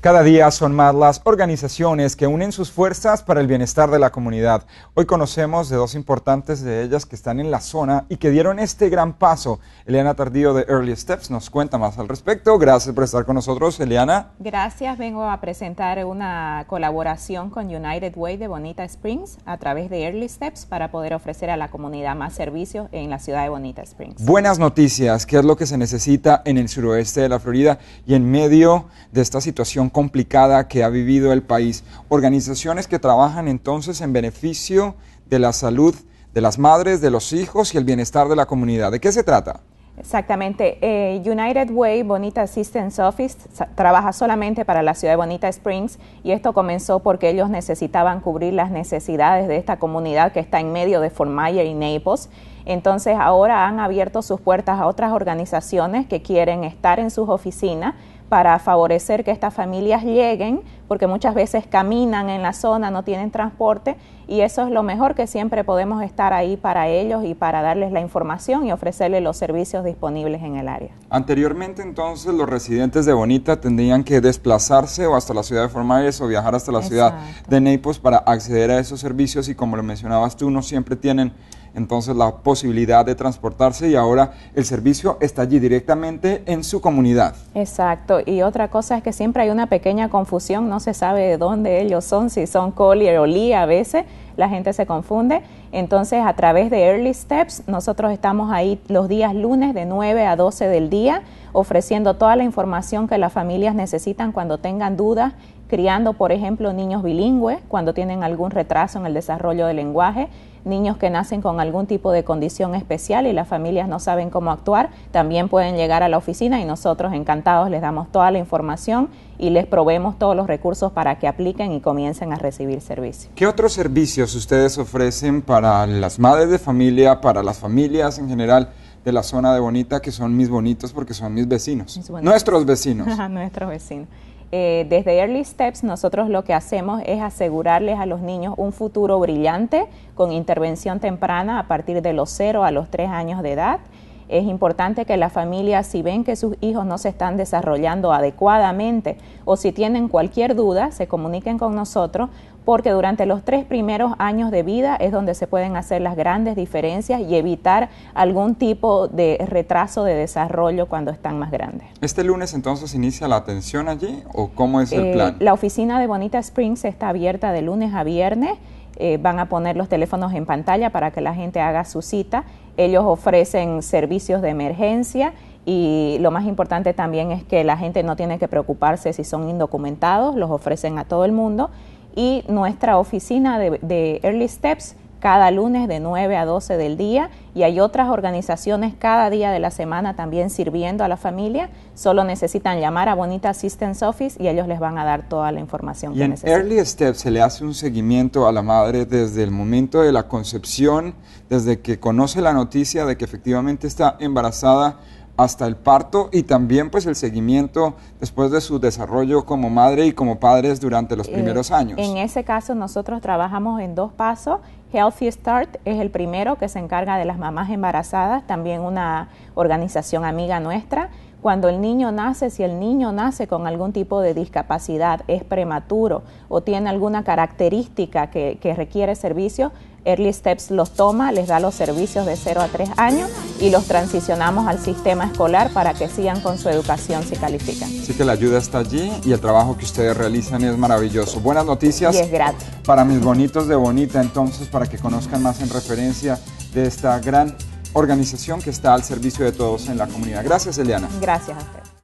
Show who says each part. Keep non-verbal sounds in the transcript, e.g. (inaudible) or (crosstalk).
Speaker 1: Cada día son más las organizaciones que unen sus fuerzas para el bienestar de la comunidad. Hoy conocemos de dos importantes de ellas que están en la zona y que dieron este gran paso. Eliana Tardío de Early Steps nos cuenta más al respecto. Gracias por estar con nosotros, Eliana.
Speaker 2: Gracias, vengo a presentar una colaboración con United Way de Bonita Springs a través de Early Steps para poder ofrecer a la comunidad más servicios en la ciudad de Bonita Springs.
Speaker 1: Buenas noticias, ¿qué es lo que se necesita en el suroeste de la Florida y en medio de esta situación complicada que ha vivido el país. Organizaciones que trabajan entonces en beneficio de la salud de las madres, de los hijos y el bienestar de la comunidad. ¿De qué se trata?
Speaker 2: Exactamente. Eh, United Way Bonita Assistance Office trabaja solamente para la ciudad de Bonita Springs y esto comenzó porque ellos necesitaban cubrir las necesidades de esta comunidad que está en medio de Fort y Naples. Entonces ahora han abierto sus puertas a otras organizaciones que quieren estar en sus oficinas para favorecer que estas familias lleguen, porque muchas veces caminan en la zona, no tienen transporte, y eso es lo mejor que siempre podemos estar ahí para ellos y para darles la información y ofrecerles los servicios disponibles en el área.
Speaker 1: Anteriormente entonces los residentes de Bonita tendrían que desplazarse o hasta la ciudad de Formales o viajar hasta la ciudad de Naples para acceder a esos servicios y como lo mencionabas tú, no siempre tienen entonces la posibilidad de transportarse y ahora el servicio está allí directamente en su comunidad.
Speaker 2: Exacto, y otra cosa es que siempre hay una pequeña confusión, no se sabe de dónde ellos son, si son Collier o Lee a veces, la gente se confunde entonces, a través de Early Steps, nosotros estamos ahí los días lunes de 9 a 12 del día, ofreciendo toda la información que las familias necesitan cuando tengan dudas, criando, por ejemplo, niños bilingües, cuando tienen algún retraso en el desarrollo del lenguaje, niños que nacen con algún tipo de condición especial y las familias no saben cómo actuar, también pueden llegar a la oficina y nosotros encantados les damos toda la información y les proveemos todos los recursos para que apliquen y comiencen a recibir servicios.
Speaker 1: ¿Qué otros servicios ustedes ofrecen para las madres de familia, para las familias en general? de la zona de Bonita, que son mis bonitos porque son mis vecinos, nuestros vecinos.
Speaker 2: (laughs) nuestros vecinos. Eh, desde Early Steps nosotros lo que hacemos es asegurarles a los niños un futuro brillante con intervención temprana a partir de los 0 a los 3 años de edad. Es importante que la familia, si ven que sus hijos no se están desarrollando adecuadamente o si tienen cualquier duda, se comuniquen con nosotros porque durante los tres primeros años de vida es donde se pueden hacer las grandes diferencias y evitar algún tipo de retraso de desarrollo cuando están más grandes.
Speaker 1: ¿Este lunes entonces inicia la atención allí o cómo es el eh, plan?
Speaker 2: La oficina de Bonita Springs está abierta de lunes a viernes. Eh, van a poner los teléfonos en pantalla para que la gente haga su cita. Ellos ofrecen servicios de emergencia y lo más importante también es que la gente no tiene que preocuparse si son indocumentados, los ofrecen a todo el mundo. Y nuestra oficina de Early Steps cada lunes de 9 a 12 del día y hay otras organizaciones cada día de la semana también sirviendo a la familia. Solo necesitan llamar a Bonita Assistance Office y ellos les van a dar toda la información que en
Speaker 1: Early Step se le hace un seguimiento a la madre desde el momento de la concepción, desde que conoce la noticia de que efectivamente está embarazada hasta el parto y también pues el seguimiento después de su desarrollo como madre y como padres durante los eh, primeros años.
Speaker 2: En ese caso nosotros trabajamos en dos pasos. Healthy Start es el primero que se encarga de las mamás embarazadas, también una organización amiga nuestra cuando el niño nace, si el niño nace con algún tipo de discapacidad, es prematuro o tiene alguna característica que, requiere servicio, Early Steps los toma, les da los servicios de 0 a 3 años y los transicionamos al sistema escolar para que sigan con su educación si califican.
Speaker 1: Así que la ayuda está allí y el trabajo que ustedes realizan es maravilloso. Buenas noticias. Y es gratis. Para mis bonitos de Bonita, entonces, para que conozcan más en referencia de esta gran organización que está al servicio de todos en la comunidad. Gracias, Eliana. Gracias a